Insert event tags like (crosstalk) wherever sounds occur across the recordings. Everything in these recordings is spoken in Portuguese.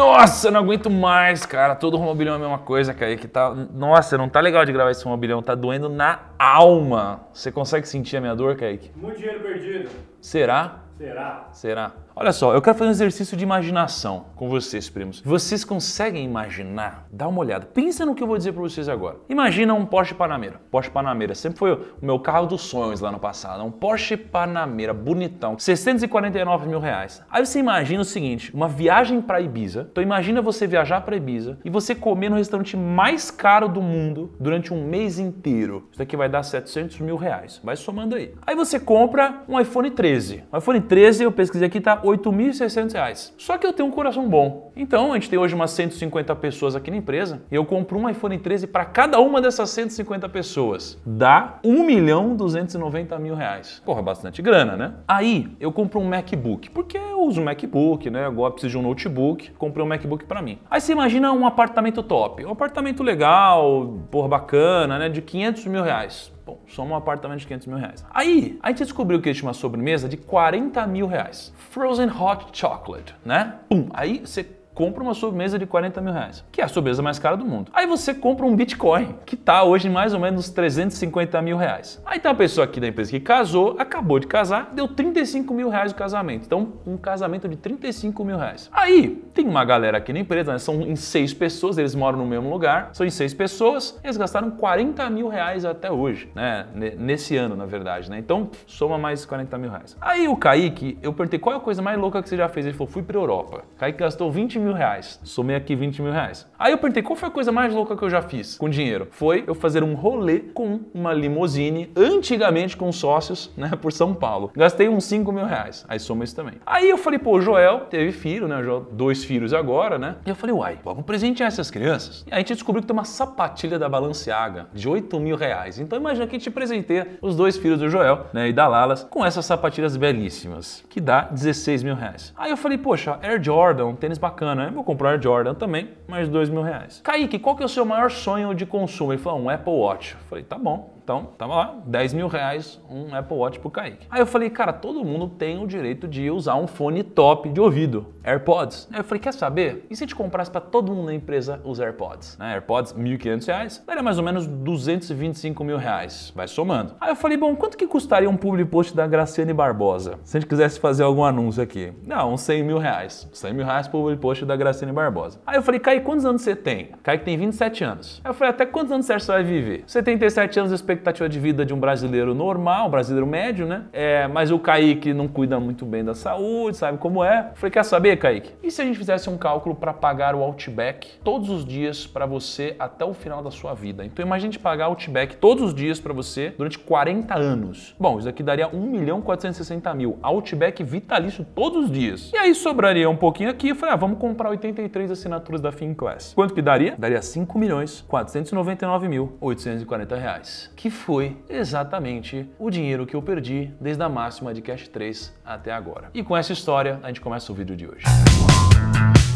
Nossa, não aguento mais, cara. Todo romobilhão é a mesma coisa, cara. Que tá... Nossa, não tá legal de gravar esse romobilhão. Tá doendo na alma. Você consegue sentir a minha dor, Kaique? Muito dinheiro perdido. Será? Será. Será. Olha só, eu quero fazer um exercício de imaginação com vocês, primos. Vocês conseguem imaginar? Dá uma olhada. Pensa no que eu vou dizer para vocês agora. Imagina um Porsche Panamera. Porsche Panamera sempre foi o meu carro dos sonhos lá no passado. É um Porsche Panamera bonitão, 649 mil reais. Aí você imagina o seguinte, uma viagem para Ibiza. Então imagina você viajar para Ibiza e você comer no restaurante mais caro do mundo durante um mês inteiro. Isso aqui vai dar 700 mil reais. Vai somando aí. Aí você compra um iPhone 13. O iPhone 13 eu pesquisei aqui tá 8.600 reais. Só que eu tenho um coração bom. Então, a gente tem hoje umas 150 pessoas aqui na empresa e eu compro um iPhone 13 para cada uma dessas 150 pessoas. Dá 1 milhão 290 mil reais. Porra, bastante grana, né? Aí, eu compro um MacBook, porque eu uso um MacBook, né? Agora preciso de um notebook, comprei um MacBook para mim. Aí você imagina um apartamento top, um apartamento legal, porra, bacana, né? De 500 mil reais. Bom, soma um apartamento de 500 mil reais. Aí, a gente descobriu que existe uma sobremesa de 40 mil reais. Frozen Hot Chocolate, né? Pum, aí você compra uma sobremesa de 40 mil reais, que é a sobremesa mais cara do mundo. Aí você compra um Bitcoin, que está hoje em mais ou menos 350 mil reais. Aí tem uma pessoa aqui da empresa que casou, acabou de casar, deu 35 mil reais o casamento. Então, um casamento de 35 mil reais. Aí tem uma galera aqui na empresa, né? são em seis pessoas, eles moram no mesmo lugar, são em seis pessoas, eles gastaram 40 mil reais até hoje, né? Nesse ano, na verdade, né? Então, soma mais 40 mil reais. Aí o Kaique, eu perguntei qual é a coisa mais louca que você já fez? Ele falou, fui para Europa. Kaique gastou 20 mil mil reais. Somei aqui 20 mil reais. Aí eu perguntei, qual foi a coisa mais louca que eu já fiz com dinheiro? Foi eu fazer um rolê com uma limousine, antigamente com sócios, né, (laughs) por São Paulo. Gastei uns 5 mil reais. Aí soma isso também. Aí eu falei, pô, Joel teve filho, né, Joel, dois filhos agora, né? E eu falei, uai, vamos presentear essas crianças? E aí a gente descobriu que tem uma sapatilha da Balenciaga de 8 mil reais. Então imagina que a gente presenteia os dois filhos do Joel, né, e da Lalas, com essas sapatilhas belíssimas, que dá 16 mil reais. Aí eu falei, poxa, Air Jordan, um tênis bacana bacana, né? Vou comprar Jordan também, mais dois mil reais. Kaique, qual que é o seu maior sonho de consumo? Ele falou, um Apple Watch. Eu falei, tá bom, então, tava lá, 10 mil reais um Apple Watch pro Kaique. Aí eu falei, cara, todo mundo tem o direito de usar um fone top de ouvido, AirPods. Aí eu falei, quer saber? E se a gente comprasse para todo mundo na empresa os AirPods? Né? AirPods, 1.500 reais, daria mais ou menos 225 mil reais, vai somando. Aí eu falei, bom, quanto que custaria um public post da Graciane Barbosa? Se a gente quisesse fazer algum anúncio aqui. Não, uns 100 mil reais. 100 mil reais public post da Graciane Barbosa. Aí eu falei, Kaique, quantos anos você tem? Kaique tem 27 anos. Aí eu falei, até quantos anos você vai viver? 77 anos de expectativa expectativa de vida de um brasileiro normal, um brasileiro médio, né? É, mas o Kaique não cuida muito bem da saúde, sabe como é? falei, quer saber, Kaique? E se a gente fizesse um cálculo para pagar o Outback todos os dias para você até o final da sua vida? Então imagine pagar Outback todos os dias para você durante 40 anos. Bom, isso aqui daria 1 milhão 460 mil. Outback vitalício todos os dias. E aí sobraria um pouquinho aqui. Eu falei, ah, vamos comprar 83 assinaturas da FinClass. Quanto que daria? Daria 5 milhões 499 mil 840 reais que foi exatamente o dinheiro que eu perdi desde a máxima de Cash 3 até agora. E com essa história, a gente começa o vídeo de hoje. Música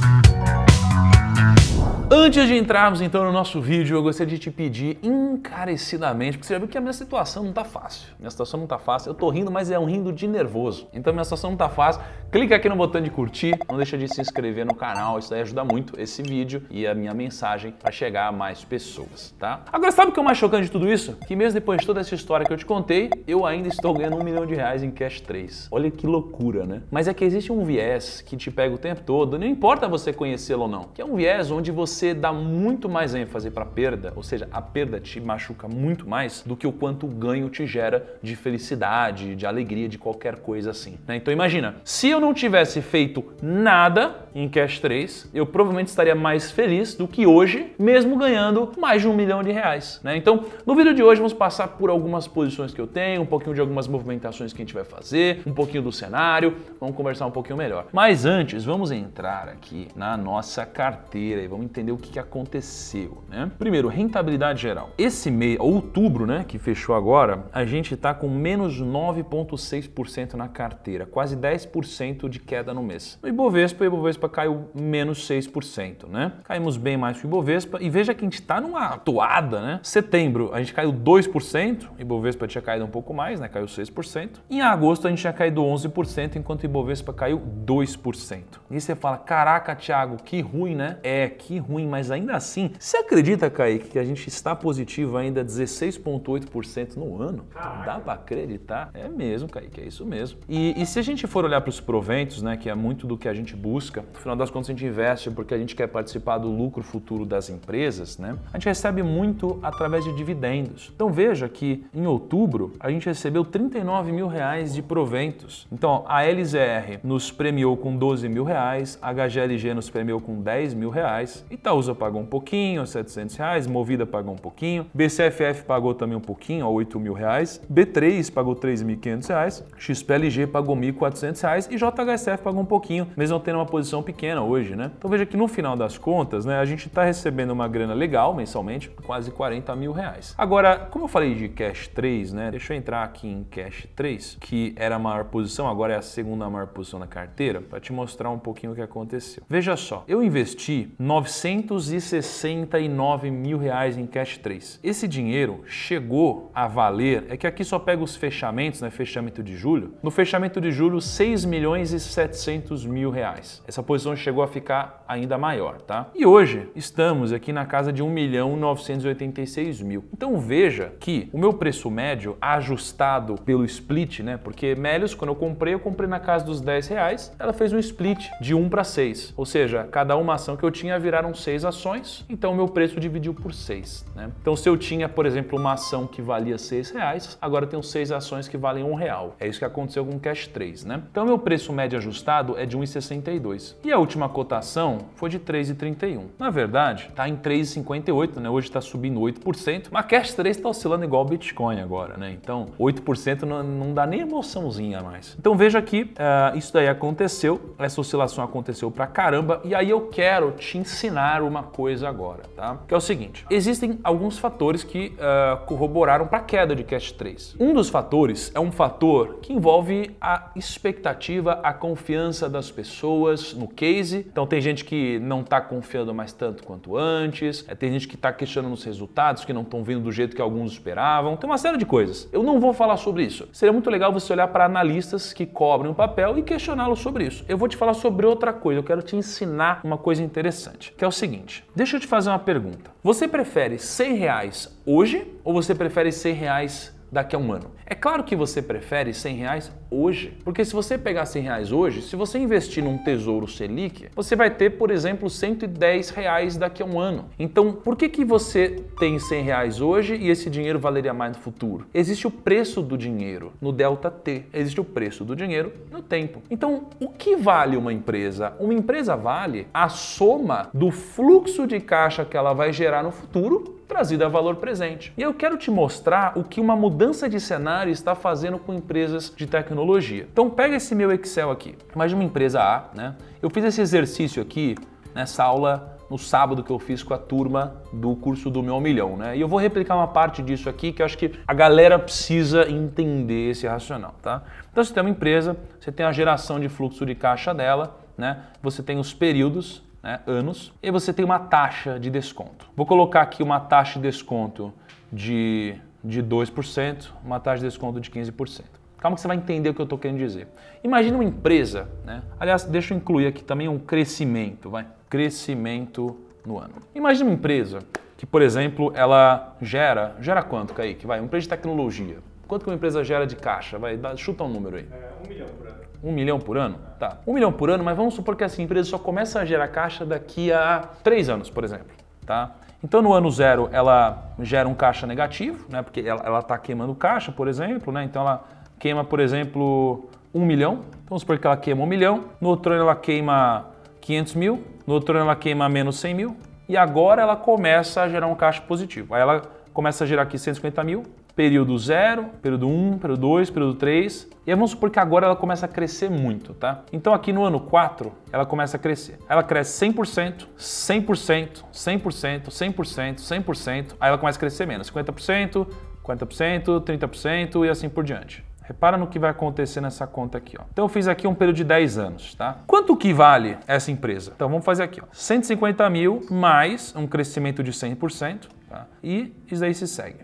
Antes de entrarmos então no nosso vídeo, eu gostaria de te pedir encarecidamente, porque você já viu que a minha situação não tá fácil. Minha situação não tá fácil. Eu tô rindo, mas é um rindo de nervoso. Então minha situação não tá fácil. Clica aqui no botão de curtir, não deixa de se inscrever no canal, isso aí ajuda muito esse vídeo e a minha mensagem para chegar a mais pessoas, tá? Agora sabe o que é o mais chocante de tudo isso? Que mesmo depois de toda essa história que eu te contei, eu ainda estou ganhando um milhão de reais em Cash 3. Olha que loucura, né? Mas é que existe um viés que te pega o tempo todo, não importa você conhecê-lo ou não, que é um viés onde você você dá muito mais ênfase para a perda, ou seja, a perda te machuca muito mais do que o quanto o ganho te gera de felicidade, de alegria, de qualquer coisa assim. Né? Então imagina, se eu não tivesse feito nada, em Cash 3, eu provavelmente estaria mais feliz do que hoje, mesmo ganhando mais de um milhão de reais. Né? Então, no vídeo de hoje, vamos passar por algumas posições que eu tenho, um pouquinho de algumas movimentações que a gente vai fazer, um pouquinho do cenário, vamos conversar um pouquinho melhor. Mas antes, vamos entrar aqui na nossa carteira e vamos entender o que aconteceu. Né? Primeiro, rentabilidade geral. Esse mês, outubro, né, que fechou agora, a gente está com menos 9,6% na carteira, quase 10% de queda no mês. No Ibovespa, o Ibovespa Ibovespa caiu menos 6%, né? Caímos bem mais que o Ibovespa e veja que a gente está numa toada, né? Setembro a gente caiu 2%, Ibovespa tinha caído um pouco mais, né? Caiu 6%. Em agosto a gente tinha caído 11%, enquanto o Ibovespa caiu 2%. E você fala, caraca, Thiago, que ruim, né? É, que ruim, mas ainda assim, você acredita, Kaique, que a gente está positivo ainda 16,8% no ano? Caraca. Dá para acreditar? É mesmo, Kaique, é isso mesmo. E, e se a gente for olhar para os proventos, né, que é muito do que a gente busca, no final das contas a gente investe porque a gente quer participar do lucro futuro das empresas, né? A gente recebe muito através de dividendos. Então veja que em outubro a gente recebeu 39 mil reais de proventos. Então a LZR nos premiou com 12 mil reais, a HGLG nos premiou com 10 mil reais, Itaúsa pagou um pouquinho, 700 reais, Movida pagou um pouquinho, BCFF pagou também um pouquinho, ó, 8 mil reais, B3 pagou 3.500 reais, XPLG pagou 1.400 reais e JHSF pagou um pouquinho, mesmo tendo uma posição pequena hoje, né? Então veja que no final das contas, né, a gente está recebendo uma grana legal mensalmente, quase 40 mil reais. Agora, como eu falei de Cash 3, né? Deixa eu entrar aqui em Cash 3, que era a maior posição, agora é a segunda maior posição na carteira, para te mostrar um pouquinho o que aconteceu. Veja só, eu investi 969 mil reais em Cash 3. Esse dinheiro chegou a valer, é que aqui só pega os fechamentos, né? Fechamento de julho. No fechamento de julho, 6 milhões e 700 mil reais. Essa posição chegou a ficar ainda maior, tá? E hoje estamos aqui na casa de 1.986.000. Então veja que o meu preço médio ajustado pelo split, né? Porque Melios, quando eu comprei, eu comprei na casa dos 10 reais, ela fez um split de 1 para 6, ou seja, cada uma ação que eu tinha viraram 6 ações, então o meu preço dividiu por 6, né? Então se eu tinha, por exemplo, uma ação que valia 6 reais, agora eu tenho 6 ações que valem 1 real. É isso que aconteceu com o Cash 3, né? Então meu preço médio ajustado é de 1,62. E a última cotação foi de 3,31. Na verdade, está em 3,58, né? Hoje está subindo 8%. Mas Cash 3 está oscilando igual o Bitcoin agora, né? Então, 8% não, não dá nem emoçãozinha mais. Então veja que uh, isso daí aconteceu, essa oscilação aconteceu pra caramba. E aí eu quero te ensinar uma coisa agora, tá? Que é o seguinte: existem alguns fatores que uh, corroboraram para a queda de Cash 3. Um dos fatores é um fator que envolve a expectativa, a confiança das pessoas no case. Então tem gente que não está confiando mais tanto quanto antes, é tem gente que está questionando os resultados que não estão vindo do jeito que alguns esperavam, tem uma série de coisas. Eu não vou falar sobre isso. Seria muito legal você olhar para analistas que cobrem o papel e questioná-los sobre isso. Eu vou te falar sobre outra coisa, eu quero te ensinar uma coisa interessante, que é o seguinte. Deixa eu te fazer uma pergunta. Você prefere 100 reais hoje ou você prefere 100 reais daqui a um ano? É claro que você prefere 100 reais hoje, porque se você pegar 100 reais hoje, se você investir num tesouro Selic, você vai ter, por exemplo, 110 reais daqui a um ano. Então, por que, que você tem 100 reais hoje e esse dinheiro valeria mais no futuro? Existe o preço do dinheiro no delta T, existe o preço do dinheiro no tempo. Então, o que vale uma empresa? Uma empresa vale a soma do fluxo de caixa que ela vai gerar no futuro, trazida a valor presente. E eu quero te mostrar o que uma mudança de cenário está fazendo com empresas de tecnologia. Então pega esse meu Excel aqui, mais uma empresa A, né? Eu fiz esse exercício aqui nessa aula no sábado que eu fiz com a turma do curso do Meu Milhão, né? E eu vou replicar uma parte disso aqui que eu acho que a galera precisa entender esse racional, tá? Então você tem uma empresa, você tem a geração de fluxo de caixa dela, né? Você tem os períodos, né? anos, e você tem uma taxa de desconto. Vou colocar aqui uma taxa de desconto de de 2%, uma taxa de desconto de 15%. Calma que você vai entender o que eu estou querendo dizer. Imagina uma empresa, né? aliás, deixa eu incluir aqui também um crescimento, vai? Crescimento no ano. Imagina uma empresa que, por exemplo, ela gera, gera quanto, Kaique? Vai, uma empresa de tecnologia. Quanto que uma empresa gera de caixa? Vai, dá, chuta um número aí. É, um milhão por ano. Um milhão por ano? Tá. Um milhão por ano, mas vamos supor que essa empresa só começa a gerar caixa daqui a três anos, por exemplo. Tá? Então, no ano zero, ela gera um caixa negativo, né? porque ela está queimando caixa, por exemplo. Né? Então, ela queima, por exemplo, 1 milhão. vamos supor que ela queima 1 milhão. No outro ano, ela queima 500 mil. No outro ano, ela queima menos 100 mil. E agora ela começa a gerar um caixa positivo. Aí ela começa a gerar aqui 150 mil, período 0, período 1, um, período 2, período 3, e vamos supor que agora ela começa a crescer muito, tá? Então aqui no ano 4, ela começa a crescer. Ela cresce 100%, 100%, 100%, 100%, 100%, aí ela começa a crescer menos, 50%, 40%, 30% e assim por diante. Repara no que vai acontecer nessa conta aqui. Ó. Então eu fiz aqui um período de 10 anos. Tá? Quanto que vale essa empresa? Então vamos fazer aqui. Ó. 150 mil mais um crescimento de 100%. Tá? E isso aí se segue.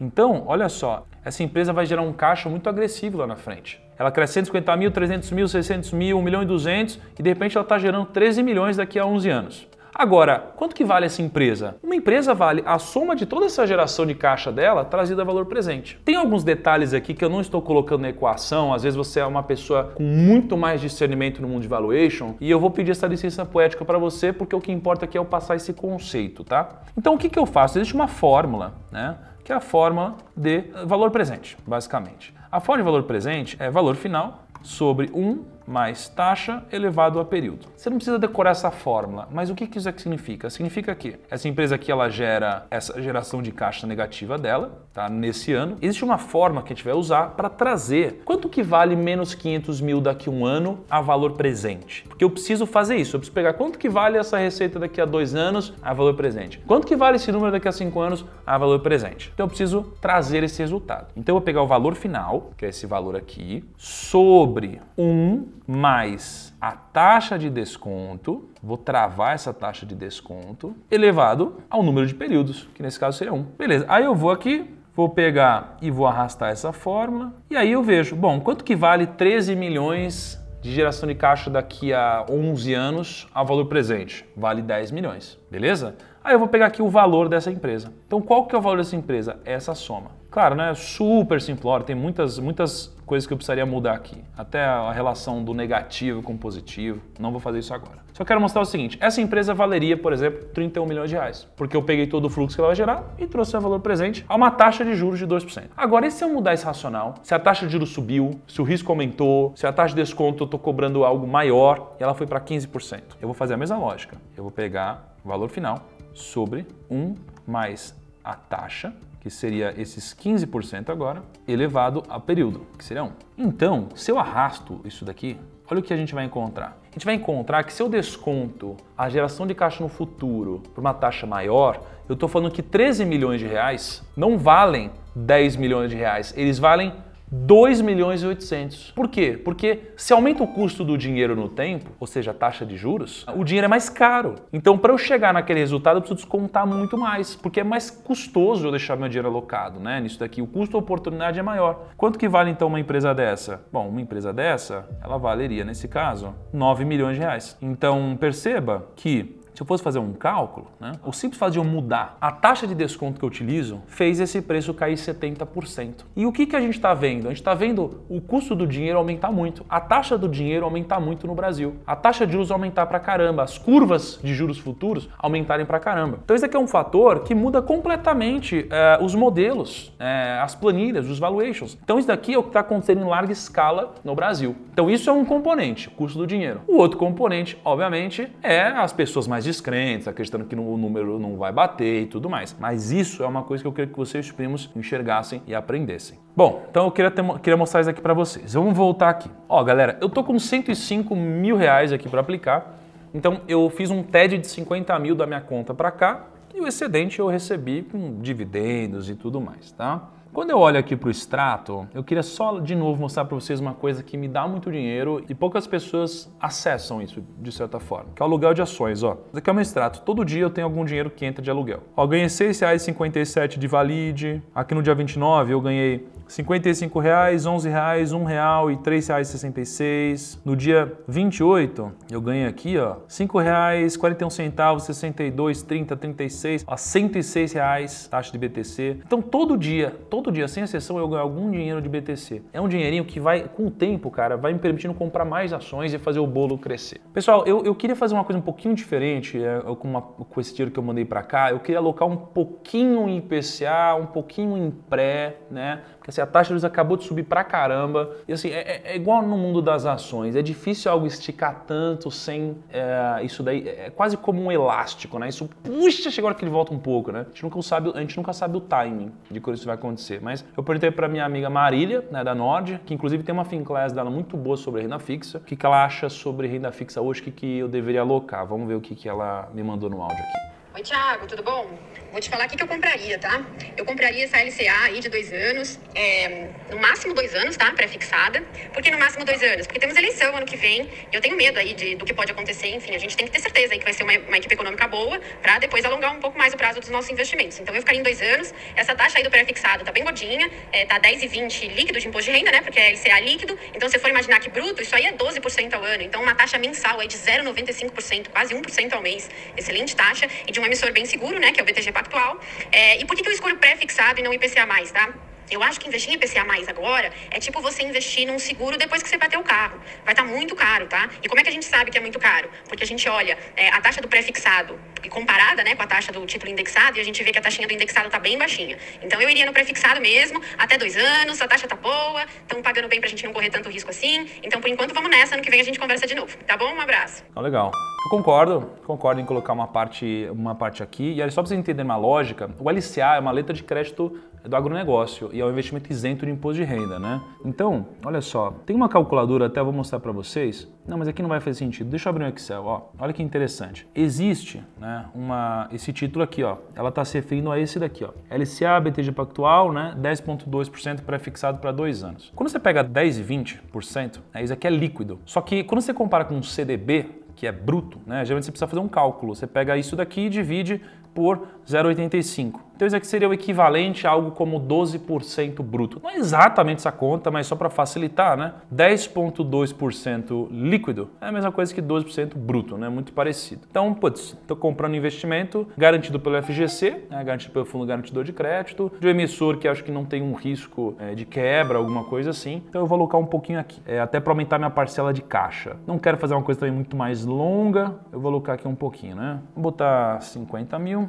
Então, olha só, essa empresa vai gerar um caixa muito agressivo lá na frente. Ela cresce 150 mil, 300 mil, 600 mil, 1 milhão e 200 e de repente ela está gerando 13 milhões daqui a 11 anos. Agora, quanto que vale essa empresa? Uma empresa vale a soma de toda essa geração de caixa dela trazida a valor presente. Tem alguns detalhes aqui que eu não estou colocando na equação, às vezes você é uma pessoa com muito mais discernimento no mundo de valuation, e eu vou pedir essa licença poética para você, porque o que importa aqui é eu passar esse conceito, tá? Então o que, que eu faço? Existe uma fórmula, né? que é a forma de valor presente, basicamente. A forma de valor presente é valor final sobre um mais taxa elevado a período. Você não precisa decorar essa fórmula, mas o que isso aqui é significa? Significa que essa empresa aqui ela gera essa geração de caixa negativa dela, tá? Nesse ano. Existe uma forma que a gente vai usar para trazer quanto que vale menos 500 mil daqui a um ano a valor presente. Porque eu preciso fazer isso, eu preciso pegar quanto que vale essa receita daqui a dois anos a valor presente. Quanto que vale esse número daqui a cinco anos a valor presente. Então eu preciso trazer esse resultado. Então eu vou pegar o valor final, que é esse valor aqui, sobre 1 mais a taxa de desconto, vou travar essa taxa de desconto, elevado ao número de períodos, que nesse caso seria 1. Beleza, aí eu vou aqui, vou pegar e vou arrastar essa fórmula, e aí eu vejo, bom, quanto que vale 13 milhões de geração de caixa daqui a 11 anos ao valor presente? Vale 10 milhões, beleza? Aí eu vou pegar aqui o valor dessa empresa. Então qual que é o valor dessa empresa? Essa soma. Claro, né? Super simplório, tem muitas, muitas coisas que eu precisaria mudar aqui. Até a relação do negativo com o positivo. Não vou fazer isso agora. Só quero mostrar o seguinte: essa empresa valeria, por exemplo, 31 milhões de reais. Porque eu peguei todo o fluxo que ela vai gerar e trouxe o valor presente a uma taxa de juros de 2%. Agora, e se eu mudar esse racional? Se a taxa de juros subiu, se o risco aumentou, se a taxa de desconto eu estou cobrando algo maior e ela foi para 15%. Eu vou fazer a mesma lógica. Eu vou pegar o valor final sobre 1 mais a taxa, que seria esses 15% agora, elevado a período, que seria 1. Então, se eu arrasto isso daqui, olha o que a gente vai encontrar. A gente vai encontrar que se eu desconto a geração de caixa no futuro por uma taxa maior, eu estou falando que 13 milhões de reais não valem 10 milhões de reais, eles valem 2 milhões e 800. Por quê? Porque se aumenta o custo do dinheiro no tempo, ou seja, a taxa de juros, o dinheiro é mais caro. Então, para eu chegar naquele resultado, eu preciso descontar muito mais, porque é mais custoso eu deixar meu dinheiro alocado, né? Nisso daqui, o custo oportunidade é maior. Quanto que vale então uma empresa dessa? Bom, uma empresa dessa, ela valeria nesse caso 9 milhões de reais. Então, perceba que se eu fosse fazer um cálculo, né, o simples fato de eu mudar a taxa de desconto que eu utilizo fez esse preço cair 70%. E o que, que a gente está vendo? A gente está vendo o custo do dinheiro aumentar muito, a taxa do dinheiro aumentar muito no Brasil, a taxa de juros aumentar para caramba, as curvas de juros futuros aumentarem para caramba. Então, isso aqui é um fator que muda completamente é, os modelos, é, as planilhas, os valuations. Então, isso daqui é o que está acontecendo em larga escala no Brasil. Então, isso é um componente, o custo do dinheiro. O outro componente, obviamente, é as pessoas mais descrentes, acreditando que o número não vai bater e tudo mais. Mas isso é uma coisa que eu queria que vocês, primos, enxergassem e aprendessem. Bom, então eu queria, ter, queria mostrar isso aqui para vocês. Vamos voltar aqui. Ó, galera, eu tô com 105 mil reais aqui para aplicar. Então eu fiz um TED de 50 mil da minha conta para cá e o excedente eu recebi com dividendos e tudo mais, tá? Quando eu olho aqui para o extrato, eu queria só de novo mostrar para vocês uma coisa que me dá muito dinheiro e poucas pessoas acessam isso de certa forma, que é o aluguel de ações. Ó. Isso aqui é o meu extrato. Todo dia eu tenho algum dinheiro que entra de aluguel. Ó, eu ganhei R$ 6,57 de valide. Aqui no dia 29 eu ganhei 55 reais, 11 reais, 1 real e 3 reais 66. No dia 28, eu ganho aqui, ó, 5 reais, 41 centavos, 62, 30, 36, a 106 reais taxa de BTC. Então todo dia, todo dia, sem exceção, eu ganho algum dinheiro de BTC. É um dinheirinho que vai, com o tempo, cara, vai me permitindo comprar mais ações e fazer o bolo crescer. Pessoal, eu, eu queria fazer uma coisa um pouquinho diferente é, com, uma, com esse dinheiro que eu mandei para cá. Eu queria alocar um pouquinho em IPCA, um pouquinho em pré, né? assim, a taxa de juros acabou de subir pra caramba. E assim, é, é, é, igual no mundo das ações, é difícil algo esticar tanto sem é, isso daí. É, é quase como um elástico, né? Isso puxa, chegou a hora que ele volta um pouco, né? A gente nunca sabe, a gente nunca sabe o timing de quando isso vai acontecer. Mas eu perguntei pra minha amiga Marília, né, da Nord, que inclusive tem uma finclass dela muito boa sobre renda fixa. O que, que ela acha sobre renda fixa hoje? O que, que eu deveria alocar? Vamos ver o que, que ela me mandou no áudio aqui. Oi, Thiago, tudo bom? vou te falar o que, que eu compraria, tá? Eu compraria essa LCA aí de dois anos, é, no máximo dois anos, tá? Pré-fixada. Por que no máximo dois anos? Porque temos eleição ano que vem e eu tenho medo aí de, do que pode acontecer. Enfim, a gente tem que ter certeza aí que vai ser uma, uma equipe econômica boa para depois alongar um pouco mais o prazo dos nossos investimentos. Então eu ficaria em dois anos. Essa taxa aí do pré-fixado tá bem godinha, é, tá 10,20 líquido de imposto de renda, né? Porque é LCA líquido. Então se você for imaginar que bruto, isso aí é 12% ao ano. Então uma taxa mensal aí de 0,95%, quase 1% ao mês. Excelente taxa e de um emissor bem seguro, né? Que é o BTG pactual. É, e por que, que eu escolho pré-fixado e não IPCA mais, tá? Eu acho que investir em IPCA mais agora é tipo você investir num seguro depois que você bateu o carro. Vai estar tá muito caro, tá? E como é que a gente sabe que é muito caro? Porque a gente olha é, a taxa do pré-fixado comparada né, com a taxa do título indexado e a gente vê que a taxinha do indexado tá bem baixinha. Então eu iria no pré-fixado mesmo, até dois anos, a taxa tá boa, estão pagando bem pra gente não correr tanto risco assim. Então por enquanto vamos nessa, ano que vem a gente conversa de novo. Tá bom? Um abraço. Tá legal. Eu concordo, concordo em colocar uma parte, uma parte aqui. E aí, só para vocês entenderem uma lógica, o LCA é uma letra de crédito é do agronegócio e é um investimento isento de imposto de renda, né? Então, olha só, tem uma calculadora até vou mostrar para vocês. Não, mas aqui não vai fazer sentido. Deixa eu abrir um Excel, ó. Olha que interessante. Existe, né, uma esse título aqui, ó. Ela está se referindo a esse daqui, ó. LCA BTG Pactual, né, 10.2% pré-fixado para dois anos. Quando você pega 10,20%, e né, isso aqui é líquido. Só que quando você compara com um CDB, que é bruto, né? Geralmente você precisa fazer um cálculo. Você pega isso daqui e divide por 0,85. Então isso aqui seria o equivalente a algo como 12% bruto. Não é exatamente essa conta, mas só para facilitar, né? 10,2% líquido é a mesma coisa que 12% bruto, né? Muito parecido. Então, putz, estou comprando investimento garantido pelo FGC, né? garantido pelo Fundo Garantidor de Crédito, de um emissor que acho que não tem um risco é, de quebra, alguma coisa assim. Então eu vou alocar um pouquinho aqui, é, até para aumentar minha parcela de caixa. Não quero fazer uma coisa também muito mais longa, eu vou alocar aqui um pouquinho, né? Vou botar 50 mil.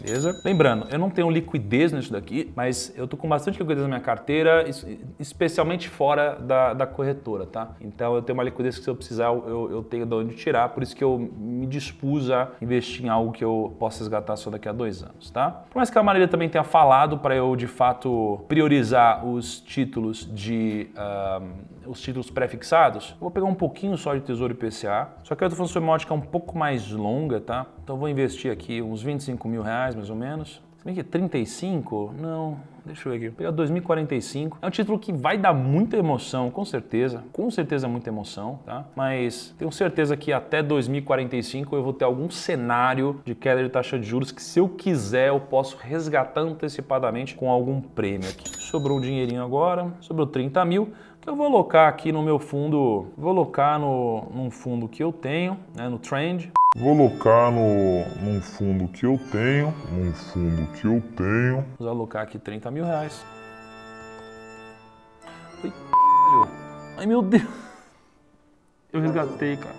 Beleza? Lembrando, eu não tenho liquidez nisso daqui, mas eu tô com bastante liquidez na minha carteira, especialmente fora da, da corretora, tá? Então eu tenho uma liquidez que se eu precisar, eu, eu tenho de onde tirar, por isso que eu me dispus a investir em algo que eu possa resgatar só daqui a dois anos, tá? Por mais que a Marília também tenha falado para eu de fato priorizar os títulos de. Ah, os títulos prefixados, eu vou pegar um pouquinho só de Tesouro IPCA, só que a sobre uma é um pouco mais longa, tá? Então eu vou investir aqui uns 25 mil reais, mais ou menos. Se bem que é 35, não, deixa eu ver aqui, vou pegar 2045. É um título que vai dar muita emoção, com certeza, com certeza muita emoção, tá? Mas tenho certeza que até 2045 eu vou ter algum cenário de queda de taxa de juros que se eu quiser eu posso resgatar antecipadamente com algum prêmio aqui. Sobrou um dinheirinho agora, sobrou 30 mil, que eu vou alocar aqui no meu fundo, vou alocar no, num fundo que eu tenho, né, no Trend. Vou alocar no, num fundo que eu tenho, num fundo que eu tenho. Vou alocar aqui 30 mil reais. Ai, Ai meu Deus. Eu resgatei, cara.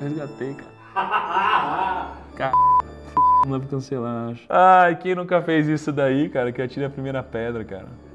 Eu resgatei, cara. (laughs) Caralho. Não dá pra cancelar, acho. Ai, quem nunca fez isso daí, cara, que atira a primeira pedra, cara.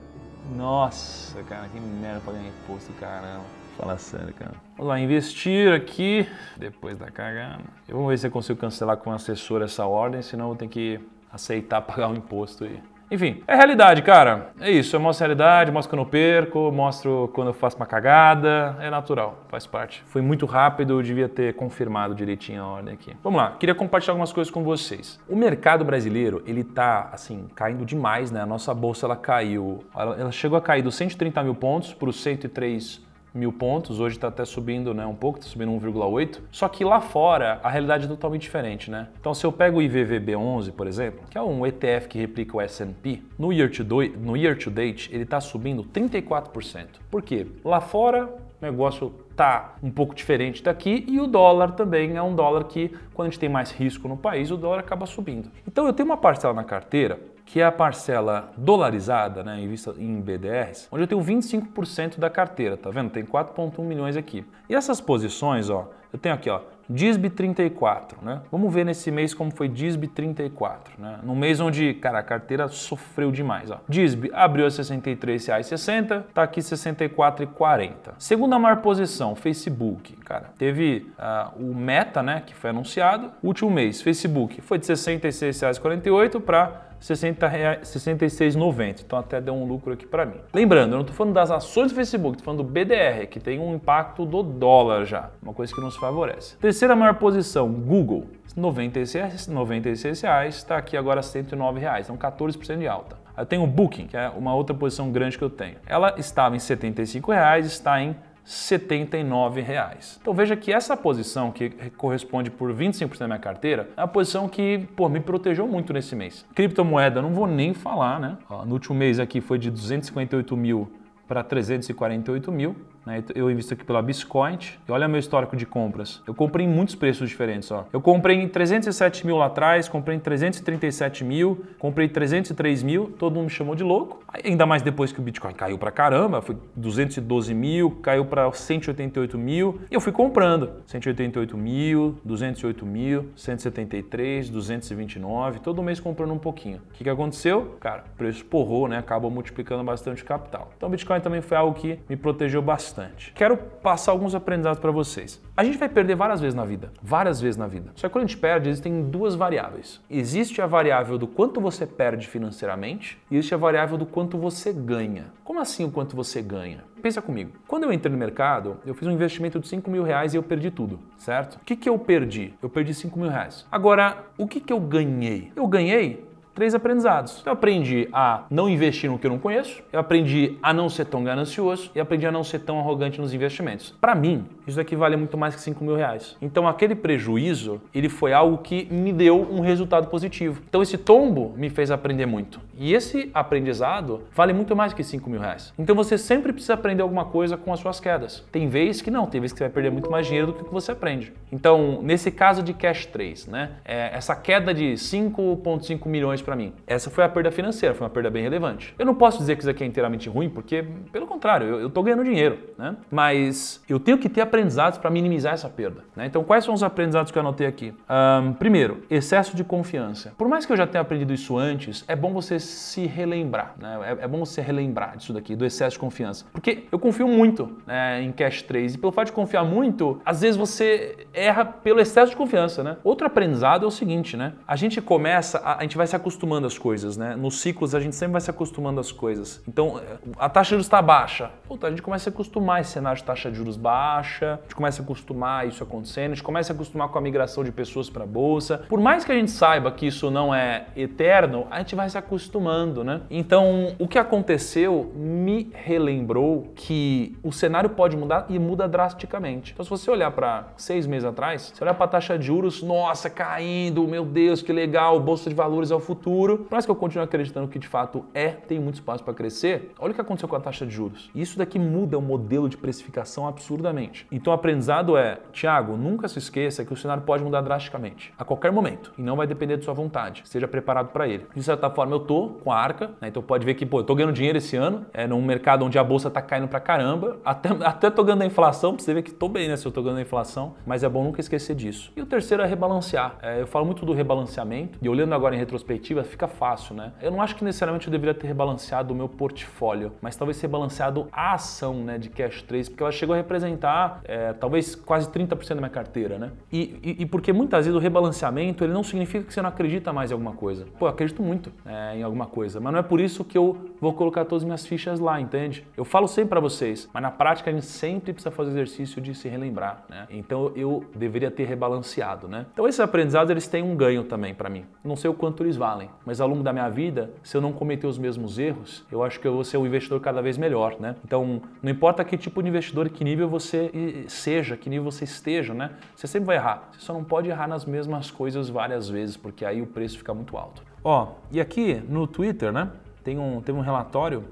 Nossa, cara, que merda pagar imposto, caramba. Fala sério, cara. Vamos lá, investir aqui, depois da cagada. Eu vou ver se eu consigo cancelar com o assessor essa ordem, senão eu vou ter que aceitar (laughs) pagar o imposto aí. Enfim, é realidade, cara. É isso, eu mostro a realidade, mostro quando eu perco, mostro quando eu faço uma cagada. É natural, faz parte. Foi muito rápido, eu devia ter confirmado direitinho a ordem aqui. Vamos lá, queria compartilhar algumas coisas com vocês. O mercado brasileiro, ele tá, assim, caindo demais, né? A nossa bolsa, ela caiu. Ela, ela chegou a cair dos 130 mil pontos para os 103 mil pontos, hoje está até subindo né, um pouco, está subindo 1,8. Só que lá fora a realidade é totalmente diferente, né? Então se eu pego o IVVB11, por exemplo, que é um ETF que replica o S&P, no year to, no year to date ele está subindo 34%. Por quê? Lá fora o negócio tá um pouco diferente daqui e o dólar também é um dólar que quando a gente tem mais risco no país, o dólar acaba subindo. Então eu tenho uma parcela na carteira que é a parcela dolarizada, né, em vista em BDRs, onde eu tenho 25% da carteira, tá vendo? Tem 4.1 milhões aqui. E essas posições, ó, eu tenho aqui, ó, DISB 34, né? Vamos ver nesse mês como foi DISB 34, né? Num mês onde, cara, a carteira sofreu demais, ó. DISB abriu a R$ 63,60, tá aqui R$ 64,40. Segunda maior posição, Facebook, cara. Teve uh, o Meta, né, que foi anunciado. Último mês, Facebook foi de R$ 66,48 para 66,90. Então até deu um lucro aqui para mim. Lembrando, eu não estou falando das ações do Facebook, estou falando do BDR, que tem um impacto do dólar já, uma coisa que nos favorece. Terceira maior posição, Google, 96, 96 reais, está aqui agora 109 reais, então 14% de alta. Eu tenho o Booking, que é uma outra posição grande que eu tenho. Ela estava em R$ 75, reais, está em R$ reais. Então veja que essa posição que corresponde por 25% da minha carteira é a posição que pô, me protegeu muito nesse mês. Criptomoeda, não vou nem falar, né? Ó, no último mês aqui foi de 258 mil para 348 mil né? Então, eu invisto aqui pela Biscoint e olha meu histórico de compras. Eu comprei em muitos preços diferentes. Ó. Eu comprei em 307 mil lá atrás, comprei em 337 mil, comprei 303 mil, todo mundo me chamou de louco. Ainda mais depois que o Bitcoin caiu para caramba, foi 212 mil, caiu para 188 mil e eu fui comprando. 188 mil, 208 mil, 173, 229, todo mês comprando um pouquinho. O que, que aconteceu? Cara, o preço porrou, né? Acabou multiplicando bastante o capital. Então o Bitcoin também foi algo que me protegeu bastante bastante. Quero passar alguns aprendizados para vocês. A gente vai perder várias vezes na vida, várias vezes na vida. Só que quando a gente perde, existem duas variáveis. Existe a variável do quanto você perde financeiramente e existe a variável do quanto você ganha. Como assim o quanto você ganha? Pensa comigo. Quando eu entrei no mercado, eu fiz um investimento de 5 mil reais e eu perdi tudo, certo? O que, que eu perdi? Eu perdi 5 mil reais. Agora, o que, que eu ganhei? Eu ganhei três aprendizados. Então, eu aprendi a não investir no que eu não conheço, eu aprendi a não ser tão ganancioso e aprendi a não ser tão arrogante nos investimentos. Para mim, isso aqui vale muito mais que 5 mil reais. Então aquele prejuízo, ele foi algo que me deu um resultado positivo. Então esse tombo me fez aprender muito. E esse aprendizado vale muito mais que 5 mil reais. Então você sempre precisa aprender alguma coisa com as suas quedas. Tem vezes que não, tem vezes que você vai perder muito mais dinheiro do que o que você aprende. Então, nesse caso de Cash 3, né? É, essa queda de 5,5 milhões para mim, essa foi a perda financeira, foi uma perda bem relevante. Eu não posso dizer que isso aqui é inteiramente ruim, porque, pelo contrário, eu, eu tô ganhando dinheiro, né? Mas eu tenho que ter a aprendizados para minimizar essa perda? Né? Então, quais são os aprendizados que eu anotei aqui? Um, primeiro, excesso de confiança. Por mais que eu já tenha aprendido isso antes, é bom você se relembrar, né? é, é, bom você relembrar disso daqui, do excesso de confiança. Porque eu confio muito né, em Cash 3 e pelo fato de confiar muito, às vezes você erra pelo excesso de confiança, né? Outro aprendizado é o seguinte, né? A gente começa, a, a gente vai se acostumando às coisas, né? Nos ciclos a gente sempre vai se acostumando às coisas. Então, eh, a taxa de juros está baixa. Puta, a gente começa a se acostumar a esse cenário de taxa de juros baixa, a gente começa a acostumar isso acontecendo, a gente começa a acostumar com a migração de pessoas para a bolsa. Por mais que a gente saiba que isso não é eterno, a gente vai se acostumando, né? Então, o que aconteceu me relembrou que o cenário pode mudar e muda drasticamente. Então, se você olhar para seis meses atrás, se olhar para a taxa de juros, nossa, caindo, meu Deus, que legal, bolsa de valores é o futuro. Por mais que eu continue acreditando que de fato é, tem muito espaço para crescer, olha o que aconteceu com a taxa de juros. Isso daqui muda o modelo de precificação absurdamente. Então o aprendizado é, Tiago, nunca se esqueça que o cenário pode mudar drasticamente, a qualquer momento, e não vai depender de sua vontade. Seja preparado para ele. De certa forma, eu tô com a arca, né? então pode ver que, pô, eu tô ganhando dinheiro esse ano, é num mercado onde a bolsa tá caindo para caramba, até, (laughs) até tô ganhando a inflação, para você ver que tô bem, né, se eu tô ganhando a inflação, mas é bom nunca esquecer disso. E o terceiro é rebalancear. É, eu falo muito do rebalanceamento, e olhando agora em retrospectiva, fica fácil, né? Eu não acho que necessariamente eu deveria ter rebalanceado o meu portfólio, mas talvez rebalanceado a ação, né, de Cash 3, porque ela chegou a representar é, talvez quase 30% da minha carteira, né? E, e, e, porque muitas vezes o rebalanceamento ele não significa que você não acredita mais em alguma coisa. Pô, eu acredito muito é, em alguma coisa, mas não é por isso que eu vou colocar todas as minhas fichas lá, entende? Eu falo sempre para vocês, mas na prática a gente sempre precisa fazer exercício de se relembrar, né? Então eu deveria ter rebalanceado, né? Então esses aprendizados eles têm um ganho também para mim. Não sei o quanto eles valem, mas ao longo da minha vida, se eu não cometer os mesmos erros, eu acho que eu vou ser um investidor cada vez melhor, né? Então não importa que tipo de investidor, que nível você seja, que nível você esteja, né? Você sempre vai errar. Você só não pode errar nas mesmas coisas várias vezes, porque aí o preço fica muito alto. Ó, e aqui no Twitter, né? Tem um, tem um relatório.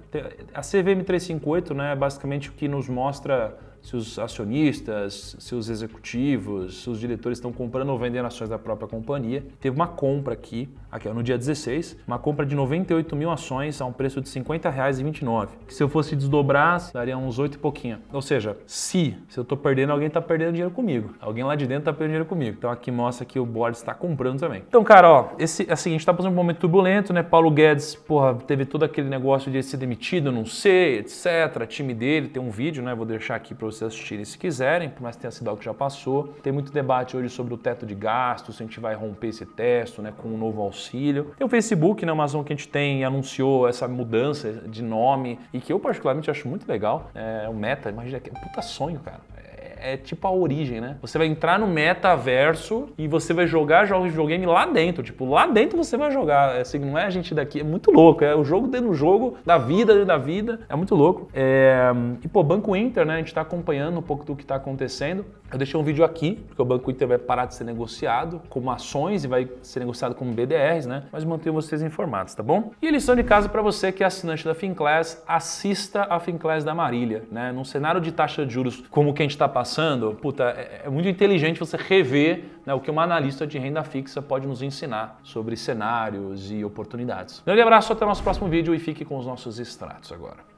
A CVM 358 né, é basicamente o que nos mostra se os acionistas, se os executivos, se os diretores estão comprando ou vendendo ações da própria companhia. Teve uma compra aqui, aqui no dia 16, uma compra de 98 mil ações a um preço de R$ 50,29. Que se eu fosse desdobrar, daria uns 8 e pouquinho. Ou seja, se, se eu estou perdendo, alguém está perdendo dinheiro comigo. Alguém lá de dentro está perdendo dinheiro comigo. Então aqui mostra que o board está comprando também. Então, cara, ó, esse, assim, é a gente está passando um momento turbulento, né? Paulo Guedes, porra, teve todo aquele negócio de ele ser demitido, não sei, etc. Time dele, tem um vídeo, né? Vou deixar aqui para vocês assistirem se quiserem, por mais que tenha sido algo que já passou. Tem muito debate hoje sobre o teto de gastos, se a gente vai romper esse teto né, com um novo auxílio. Tem o Facebook, na né, Amazon que a gente tem, anunciou essa mudança de nome e que eu particularmente acho muito legal. É o Meta, imagina que é um puta sonho, cara é tipo a origem, né? Você vai entrar no metaverso e você vai jogar jogos de videogame lá dentro. Tipo, lá dentro você vai jogar. É assim, não é a gente daqui. É muito louco. É o jogo dentro do jogo, da vida dentro da vida. É muito louco. É... E, pô, Banco Inter, né? A gente tá acompanhando um pouco do que tá acontecendo. Eu deixei um vídeo aqui, porque o Banco Inter vai parar de ser negociado como ações e vai ser negociado como BDRs, né? Mas mantenho vocês informados, tá bom? E lição de casa para você que é assinante da Finclass, assista a Finclass da Marília, né? Num cenário de taxa de juros como o que a gente tá passando, passando, puta, é, é muito inteligente você rever né, o que uma analista de renda fixa pode nos ensinar sobre cenários e oportunidades. Um grande abraço, até o nosso próximo vídeo e fique com os nossos extratos agora.